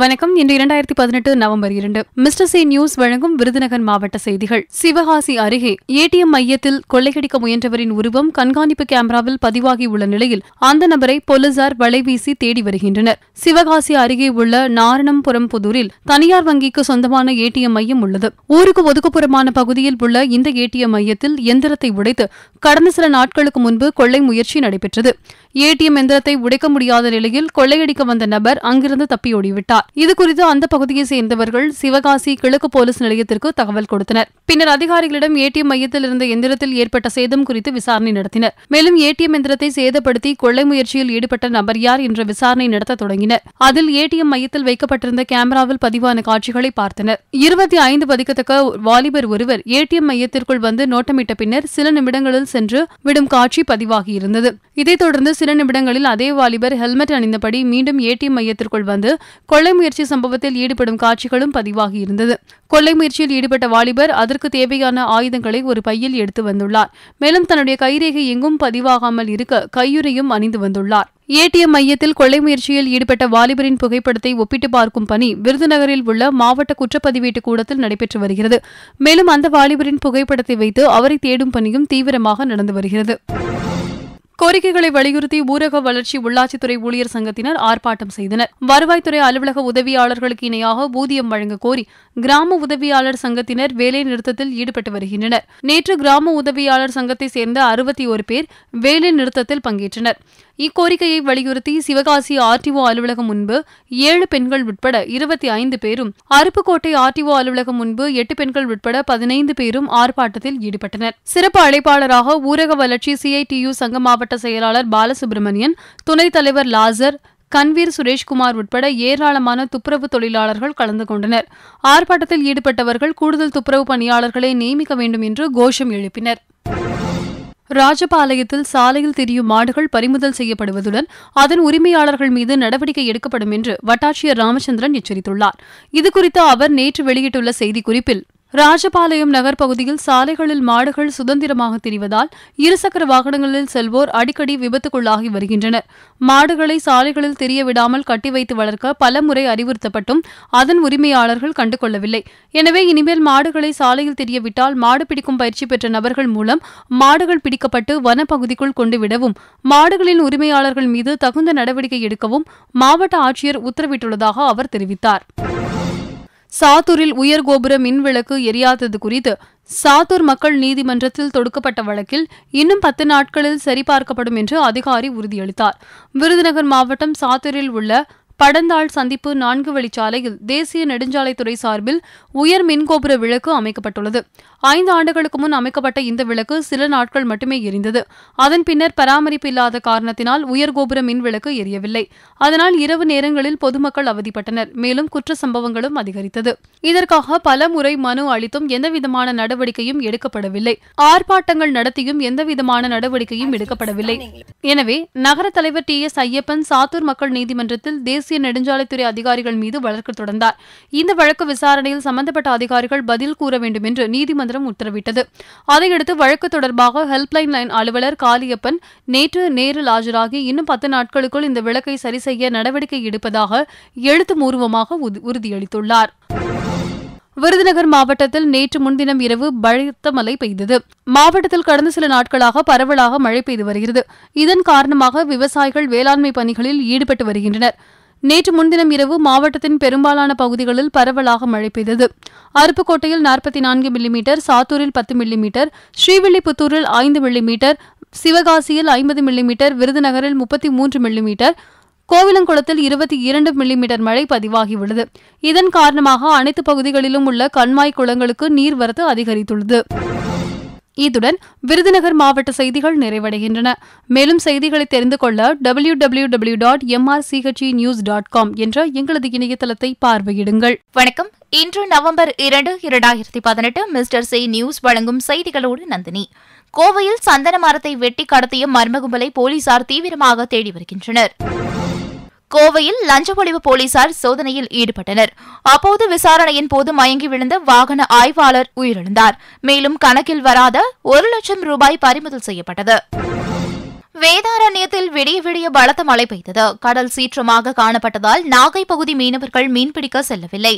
வணக்கம் இன்று இரண்டாயிரத்தி பதினெட்டு நவம்பர் இரண்டு மிஸ்டர் சி நியூஸ் வழங்கும் விருதுநகர் மாவட்ட செய்திகள் சிவகாசி அருகே ஏடிஎம் மையத்தில் கொள்ளையடிக்க முயன்றவரின் உருவம் கண்காணிப்பு கேமராவில் பதிவாகியுள்ள நிலையில் அந்த நபரை போலீசார் வலைவீசி தேடி வருகின்றனர் சிவகாசி அருகே உள்ள நாரணம்புரம் புதூரில் தனியார் வங்கிக்கு சொந்தமான ஏடிஎம் மையம் உள்ளது ஊருக்கு ஒதுக்குப்புறமான பகுதியில் உள்ள இந்த ஏடிஎம் மையத்தில் எந்திரத்தை உடைத்து கடந்த சில நாட்களுக்கு முன்பு கொள்ளை முயற்சி நடைபெற்றது ஏடிஎம் எந்திரத்தை உடைக்க முடியாத நிலையில் கொள்ளையடிக்க வந்த நபர் அங்கிருந்து தப்பியோடிவிட்டார் இதுகுறித்து அந்த பகுதியை சேர்ந்தவர்கள் சிவகாசி கிழக்கு போலீஸ் நிலையத்திற்கு தகவல் கொடுத்தனர் பின்னர் அதிகாரிகளிடம் ஏடிஎம் மையத்தில் இருந்த எந்திரத்தில் ஏற்பட்ட சேதம் குறித்து விசாரணை நடத்தினர் மேலும் ஏடிஎம் எந்திரத்தை சேதப்படுத்தி கொள்ளை முயற்சியில் ஈடுபட்ட நபர் யார் என்ற விசாரணை நடத்த தொடங்கினர் அதில் ஏடிஎம் மையத்தில் வைக்கப்பட்டிருந்த கேமராவில் பதிவான காட்சிகளை பார்த்தனர் இருபத்தி ஐந்து பதிக்கத்தக்க வாலிபர் ஒருவர் ஏடிஎம் மையத்திற்குள் வந்து நோட்டமிட்ட பின்னர் சில நிமிடங்களில் சென்று விடும் காட்சி பதிவாகியிருந்தது இதைத் தொடர்ந்து சில நிமிடங்களில் அதே வாலிபர் ஹெல்மெட் அணிந்தபடி மீண்டும் ஏடிஎம் மையத்திற்குள் வந்து கொள்ளை முயற்சி சம்பவத்தில் ஈடுபடும் காட்சிகளும் பதிவாகியிருந்தது கொள்ளை முயற்சியில் ஈடுபட்ட வாலிபர் அதற்கு தாக்குதலுக்கு தேவையான ஆயுதங்களை ஒரு பையில் எடுத்து வந்துள்ளார் மேலும் தன்னுடைய கைரேகை எங்கும் பதிவாகாமல் இருக்க கையுறையும் அணிந்து வந்துள்ளார் ஏடிஎம் மையத்தில் கொள்ளை முயற்சியில் ஈடுபட்ட வாலிபரின் புகைப்படத்தை ஒப்பிட்டு பார்க்கும் பணி விருதுநகரில் உள்ள மாவட்ட குற்றப்பதிவேட்டு கூடத்தில் நடைபெற்று வருகிறது மேலும் அந்த வாலிபரின் புகைப்படத்தை வைத்து அவரை தேடும் பணியும் தீவிரமாக நடந்து வருகிறது கோரிக்கைகளை வலியுறுத்தி ஊரக வளர்ச்சி உள்ளாட்சித்துறை ஊழியர் சங்கத்தினர் ஆர்ப்பாட்டம் செய்தனர் வருவாய்த்துறை அலுவலக உதவியாளர்களுக்கு இணையாக ஊதியம் வழங்க கோரி கிராம உதவியாளர் சங்கத்தினர் வேலை நிறுத்தத்தில் ஈடுபட்டு வருகின்றனர் நேற்று கிராம உதவியாளர் சங்கத்தை சேர்ந்த அறுபத்தி ஒரு பேர் வேலை நிறுத்தத்தில் பங்கேற்றனர் இக்கோரிக்கையை வலியுறுத்தி சிவகாசி ஆர்டிஓ அலுவலகம் முன்பு ஏழு பெண்கள் உட்பட இருபத்தி ஐந்து பேரும் அருப்புக்கோட்டை ஆர்டிஓ அலுவலகம் முன்பு எட்டு பெண்கள் உட்பட பதினைந்து பேரும் ஆர்ப்பாட்டத்தில் ஈடுபட்டனர் சிறப்பு அழைப்பாளராக ஊரக வளர்ச்சி சிஐடியு சங்க மாவட்ட செயலாளர் பாலசுப்ரமணியன் துணைத் தலைவர் லாசர் கன்வீர் சுரேஷ்குமார் உட்பட ஏராளமான துப்புரவு தொழிலாளர்கள் கலந்து கொண்டனர் ஆர்ப்பாட்டத்தில் ஈடுபட்டவர்கள் கூடுதல் துப்புரவு பணியாளர்களை நியமிக்க வேண்டும் என்று கோஷம் எழுப்பினர் ராஜபாளையத்தில் சாலையில் திரியும் மாடுகள் பறிமுதல் செய்யப்படுவதுடன் அதன் உரிமையாளர்கள் மீது நடவடிக்கை எடுக்கப்படும் என்று வட்டாட்சியர் ராமச்சந்திரன் எச்சரித்துள்ளார் இதுகுறித்து அவர் நேற்று வெளியிட்டுள்ள செய்திக்குறிப்பில் ராஜபாளையம் நகர் பகுதியில் சாலைகளில் மாடுகள் சுதந்திரமாக திரிவதால் இருசக்கர வாகனங்களில் செல்வோர் அடிக்கடி விபத்துக்குள்ளாகி வருகின்றனர் மாடுகளை சாலைகளில் தெரிய விடாமல் கட்டி வைத்து வளர்க்க பல முறை அறிவுறுத்தப்பட்டும் அதன் உரிமையாளர்கள் கண்டுகொள்ளவில்லை எனவே இனிமேல் மாடுகளை சாலையில் தெரியவிட்டால் மாடு பிடிக்கும் பயிற்சி பெற்ற நபர்கள் மூலம் மாடுகள் பிடிக்கப்பட்டு வனப்பகுதிக்குள் கொண்டுவிடவும் மாடுகளின் உரிமையாளர்கள் மீது தகுந்த நடவடிக்கை எடுக்கவும் மாவட்ட ஆட்சியர் உத்தரவிட்டுள்ளதாக அவர் தெரிவித்தார் சாத்தூரில் உயர்கோபுர விளக்கு எரியாதது குறித்து சாத்தூர் மக்கள் நீதிமன்றத்தில் தொடுக்கப்பட்ட வழக்கில் இன்னும் பத்து நாட்களில் சரிபார்க்கப்படும் என்று அதிகாரி உறுதியளித்தார் விருதுநகர் மாவட்டம் சாத்தூரில் உள்ள படந்தாள் சந்திப்பு நான்கு வழிச்சாலையில் தேசிய நெடுஞ்சாலைத்துறை சார்பில் உயர் மின்கோபுர விளக்கு அமைக்கப்பட்டுள்ளது ஐந்து ஆண்டுகளுக்கு முன் அமைக்கப்பட்ட இந்த விளக்கு சில நாட்கள் மட்டுமே எரிந்தது அதன் பின்னர் பராமரிப்பு இல்லாத காரணத்தினால் உயர்கோபுர மின் விளக்கு எரியவில்லை அதனால் இரவு நேரங்களில் பொதுமக்கள் அவதிப்பட்டனர் மேலும் குற்ற சம்பவங்களும் அதிகரித்தது இதற்காக பல முறை மனு அளித்தும் எந்தவிதமான நடவடிக்கையும் எடுக்கப்படவில்லை ஆர்ப்பாட்டங்கள் நடத்தியும் எந்தவிதமான நடவடிக்கையும் எடுக்கப்படவில்லை எனவே நகர தலைவர் டி எஸ் ஐயப்பன் சாத்தூர் மக்கள் நீதிமன்றத்தில் தேசிய தேசிய நெடுஞ்சாலைத்துறை அதிகாரிகள் மீது வழக்கு தொடர்ந்தார் இந்த வழக்கு விசாரணையில் சம்பந்தப்பட்ட அதிகாரிகள் பதில் கூற வேண்டும் என்று நீதிமன்றம் உத்தரவிட்டது அதையடுத்து வழக்கு தொடர்பாக ஹெல்ப் லைன் லைன் அலுவலர் காளியப்பன் நேற்று நேரில் ஆஜராகி இன்னும் பத்து நாட்களுக்குள் இந்த விளக்கை சரி செய்ய நடவடிக்கை எடுப்பதாக எழுத்து மூர்வமாக உறுதியளித்துள்ளார் விருதுநகர் மாவட்டத்தில் நேற்று முன்தினம் இரவு பலத்த மழை பெய்தது மாவட்டத்தில் கடந்த சில நாட்களாக பரவலாக மழை பெய்து வருகிறது இதன் காரணமாக விவசாயிகள் வேளாண்மை பணிகளில் ஈடுபட்டு வருகின்றனர் நேற்று முன்தினம் இரவு மாவட்டத்தின் பெரும்பாலான பகுதிகளில் பரவலாக மழை பெய்தது அருப்புக்கோட்டையில் நாற்பத்தி நான்கு மில்லிமீட்டர் சாத்தூரில் பத்து மில்லிமீட்டர் ஸ்ரீவில்லிபுத்தூரில் ஐந்து மில்லிமீட்டர் சிவகாசியில் ஐம்பது மில்லிமீட்டர் விருதுநகரில் முப்பத்தி மூன்று மில்லிமீட்டர் கோவிலங்குளத்தில் இருபத்தி இரண்டு மில்லிமீட்டர் மழை பதிவாகியுள்ளது இதன் காரணமாக அனைத்து பகுதிகளிலும் உள்ள கண்மாய் குளங்களுக்கு நீர்வரத்து அதிகரித்துள்ளது இத்துடன் விருதுநகர் மாவட்ட செய்திகள் நிறைவடைகின்றன மேலும் செய்திகளை தெரிந்து கொள்ள W W W dot MRCHE news dot com என்ற எங்களது இணையதளத்தை பார்வையிடுங்கள் வணக்கம் இன்று நவம்பர் இரண்டு இரண்டாயிரத்தி பதினெட்டு மிஸ்டர் சி நியூஸ் வழங்கும் செய்திகளோடு நந்தினி கோவையில் சந்தன மரத்தை வெட்டி கடத்திய மர்மகும்பலை போலீசார் தீவிரமாக தேடி வருகின்றனர் கோவையில் லஞ்ச ஒழிவு போலீசார் சோதனையில் ஈடுபட்டனர் அப்போது விசாரணையின் போது மயங்கி விழுந்த வாகன ஆய்வாளர் உயிரிழந்தார் மேலும் கணக்கில் வராத ஒரு லட்சம் ரூபாய் பறிமுதல் செய்யப்பட்டது வேதாரண்யத்தில் விடிய விடிய பலத்த மழை பெய்தது கடல் சீற்றமாக காணப்பட்டதால் நாகை பகுதி மீனவர்கள் மீன்பிடிக்க செல்லவில்லை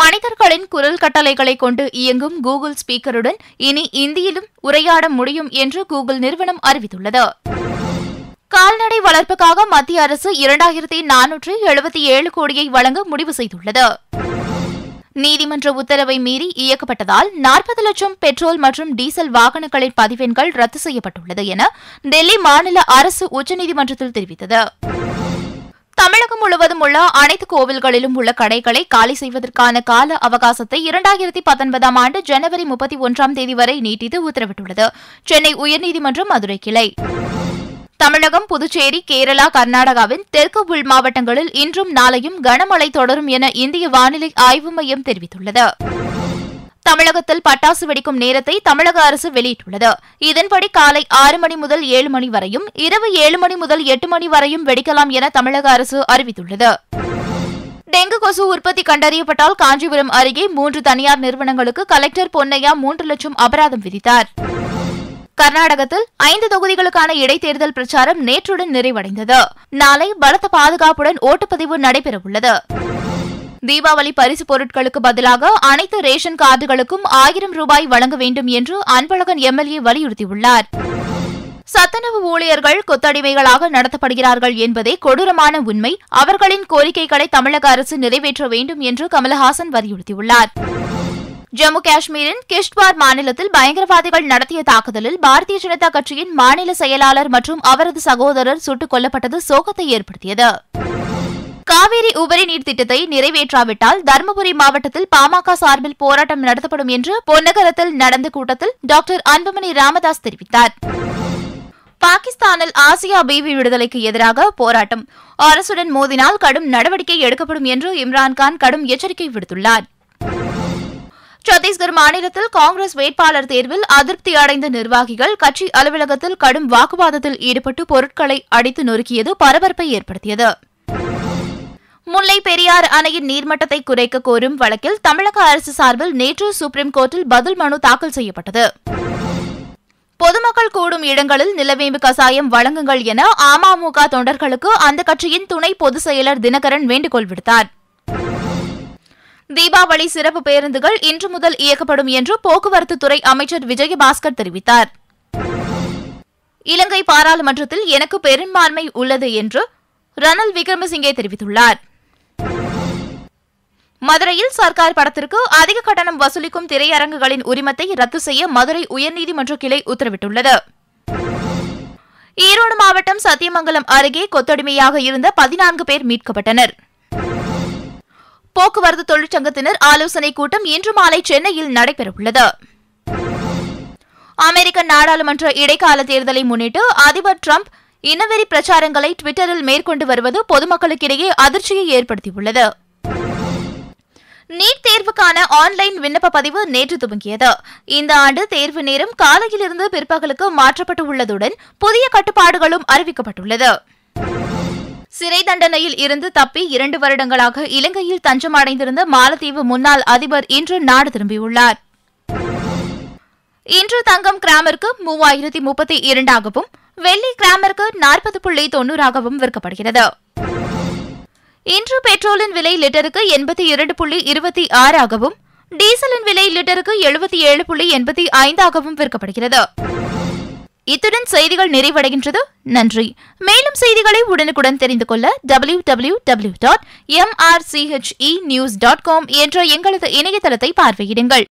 மனிதர்களின் குரல் கட்டளைகளை கொண்டு இயங்கும் கூகுள் ஸ்பீக்கருடன் இனி இந்தியிலும் உரையாட முடியும் என்று கூகுள் நிறுவனம் அறிவித்துள்ளது கால்நடை வளர்ப்புக்காக மத்திய அரசு இரண்டாயிரத்தி நானூற்றி எழுபத்தி ஏழு கோடியை வழங்க முடிவு செய்துள்ளது நீதிமன்ற உத்தரவை மீறி இயக்கப்பட்டதால் நாற்பது லட்சம் பெட்ரோல் மற்றும் டீசல் வாகனங்களின் பதிவெண்கள் ரத்து செய்யப்பட்டுள்ளது என டெல்லி மாநில அரசு உச்சநீதிமன்றத்தில் தெரிவித்தது தமிழகம் முழுவதும் உள்ள அனைத்து கோவில்களிலும் உள்ள கடைகளை காலி செய்வதற்கான கால அவகாசத்தை இரண்டாயிரத்தி பத்தொன்பதாம் ஆண்டு ஜனவரி முப்பத்தி ஒன்றாம் தேதி வரை நீட்டித்து உத்தரவிட்டுள்ளது சென்னை உயர்நீதிமன்றம் மதுரை கிளை தமிழகம் புதுச்சேரி கேரளா கர்நாடகாவின் தெற்கு உள் மாவட்டங்களில் இன்றும் நாளையும் கனமழை தொடரும் என இந்திய வானிலை ஆய்வு மையம் தெரிவித்துள்ளது தமிழகத்தில் பட்டாசு வெடிக்கும் நேரத்தை தமிழக அரசு வெளியிட்டுள்ளது இதன்படி காலை ஆறு மணி முதல் ஏழு மணி வரையும் இரவு ஏழு மணி முதல் எட்டு மணி வரையும் வெடிக்கலாம் என தமிழக அரசு அறிவித்துள்ளது டெங்கு கொசு உற்பத்தி கண்டறியப்பட்டால் காஞ்சிபுரம் அருகே மூன்று தனியார் நிறுவனங்களுக்கு கலெக்டர் பொன்னையா மூன்று லட்சம் அபராதம் விதித்தாா் கர்நாடகத்தில் ஐந்து தொகுதிகளுக்கான இடைத்தேர்தல் பிரச்சாரம் நேற்றுடன் நிறைவடைந்தது நாளை பலத்த பாதுகாப்புடன் ஓட்டுப்பதிவு நடைபெறவுள்ளது தீபாவளி பரிசு பொருட்களுக்கு பதிலாக அனைத்து ரேஷன் கார்டுகளுக்கும் ஆயிரம் ரூபாய் வழங்க வேண்டும் என்று அன்பழகன் எம்எல்ஏ வலியுறுத்தியுள்ளார் சத்துணவு ஊழியர்கள் கொத்தடிமைகளாக நடத்தப்படுகிறார்கள் என்பதே கொடூரமான உண்மை அவர்களின் கோரிக்கைகளை தமிழக அரசு நிறைவேற்ற வேண்டும் என்று கமலஹாசன் வலியுறுத்தியுள்ளார் ஜம்மு காஷ்மீரின் கிஷ்ட்வார் மாநிலத்தில் பயங்கரவாதிகள் நடத்திய தாக்குதலில் பாரதிய ஜனதா கட்சியின் மாநில செயலாளர் மற்றும் அவரது சகோதரர் சுட்டுக் கொல்லப்பட்டது சோகத்தை ஏற்படுத்தியது காவிரி உபரி நீர் திட்டத்தை நிறைவேற்றாவிட்டால் தருமபுரி மாவட்டத்தில் பாமக சார்பில் போராட்டம் நடத்தப்படும் என்று பொன்னகரத்தில் நடந்த கூட்டத்தில் டாக்டர் அன்புமணி ராமதாஸ் தெரிவித்தார் பாகிஸ்தானில் ஆசியா பீவி விடுதலைக்கு எதிராக போராட்டம் அரசுடன் மோதினால் கடும் நடவடிக்கை எடுக்கப்படும் என்று இம்ரான்கான் கடும் எச்சரிக்கை விடுத்துள்ளார் சத்தீஸ்கர் மாநிலத்தில் காங்கிரஸ் வேட்பாளர் தேர்வில் அதிருப்தி அடைந்த நிர்வாகிகள் கட்சி அலுவலகத்தில் கடும் வாக்குவாதத்தில் ஈடுபட்டு பொருட்களை அடித்து நொறுக்கியது பரபரப்பை ஏற்படுத்தியது முல்லை பெரியார் அணையின் நீர்மட்டத்தை குறைக்க கோரும் வழக்கில் தமிழக அரசு சார்பில் நேற்று சுப்ரீம் கோர்ட்டில் பதில் மனு தாக்கல் செய்யப்பட்டது பொதுமக்கள் கூடும் இடங்களில் நிலவேம்பு கசாயம் வழங்குங்கள் என அமமுக தொண்டர்களுக்கு அந்த கட்சியின் துணை பொதுச் செயலர் தினகரன் வேண்டுகோள் விடுத்தார் தீபாவளி சிறப்பு பேருந்துகள் இன்று முதல் இயக்கப்படும் என்று போக்குவரத்து துறை அமைச்சர் விஜயபாஸ்கர் தெரிவித்தார் இலங்கை பாராளுமன்றத்தில் எனக்கு பெரும்பான்மை உள்ளது என்று ரணில் விக்ரமசிங்கே தெரிவித்துள்ளார் மதுரையில் சர்க்கார் படத்திற்கு அதிக கட்டணம் வசூலிக்கும் திரையரங்குகளின் உரிமத்தை ரத்து செய்ய மதுரை உயர்நீதிமன்ற கிளை உத்தரவிட்டுள்ளது ஈரோடு மாவட்டம் சத்தியமங்கலம் அருகே கொத்தடிமையாக இருந்த பதினான்கு பேர் மீட்கப்பட்டனா் போக்குவரத்து தொழிற்சங்கத்தினர் ஆலோசனைக் கூட்டம் இன்று மாலை சென்னையில் நடைபெறவுள்ளது அமெரிக்க நாடாளுமன்ற இடைக்கால தேர்தலை முன்னிட்டு அதிபர் டிரம்ப் இனவெறி பிரச்சாரங்களை டுவிட்டரில் மேற்கொண்டு வருவது பொதுமக்களுக்கிடையே அதிர்ச்சியை ஏற்படுத்தியுள்ளது நீட் தேர்வுக்கான ஆன்லைன் விண்ணப்ப பதிவு நேற்று துவங்கியது இந்த ஆண்டு தேர்வு நேரம் காலையிலிருந்து பிற்பகலுக்கு மாற்றப்பட்டு உள்ளதுடன் புதிய கட்டுப்பாடுகளும் அறிவிக்கப்பட்டுள்ளது சிறை தண்டனையில் இருந்து தப்பி இரண்டு வருடங்களாக இலங்கையில் தஞ்சமடைந்திருந்த மாலத்தீவு முன்னாள் அதிபர் இன்று நாடு திரும்பியுள்ளார் இன்று தங்கம் கிராமிற்கு மூவாயிரத்தி முப்பத்தி இரண்டாகவும் வெள்ளி கிராமிற்கு நாற்பது புள்ளி தொன்னூறாகவும் விற்கப்படுகிறது இன்று பெட்ரோலின் விலை லிட்டருக்கு எண்பத்தி இரண்டு புள்ளி இருபத்தி ஆறாகவும் டீசலின் விலை லிட்டருக்கு எழுபத்தி ஏழு புள்ளி எண்பத்தி ஐந்தாகவும் விற்கப்படுகிறது இத்துடன் செய்திகள் நிறைவடைகின்றது நன்றி மேலும் செய்திகளை உடனுக்குடன் தெரிந்து கொள்ள W W W dot MRCHE news dot com என்ற எங்களது இணையதளத்தை பார்வையிடுங்கள்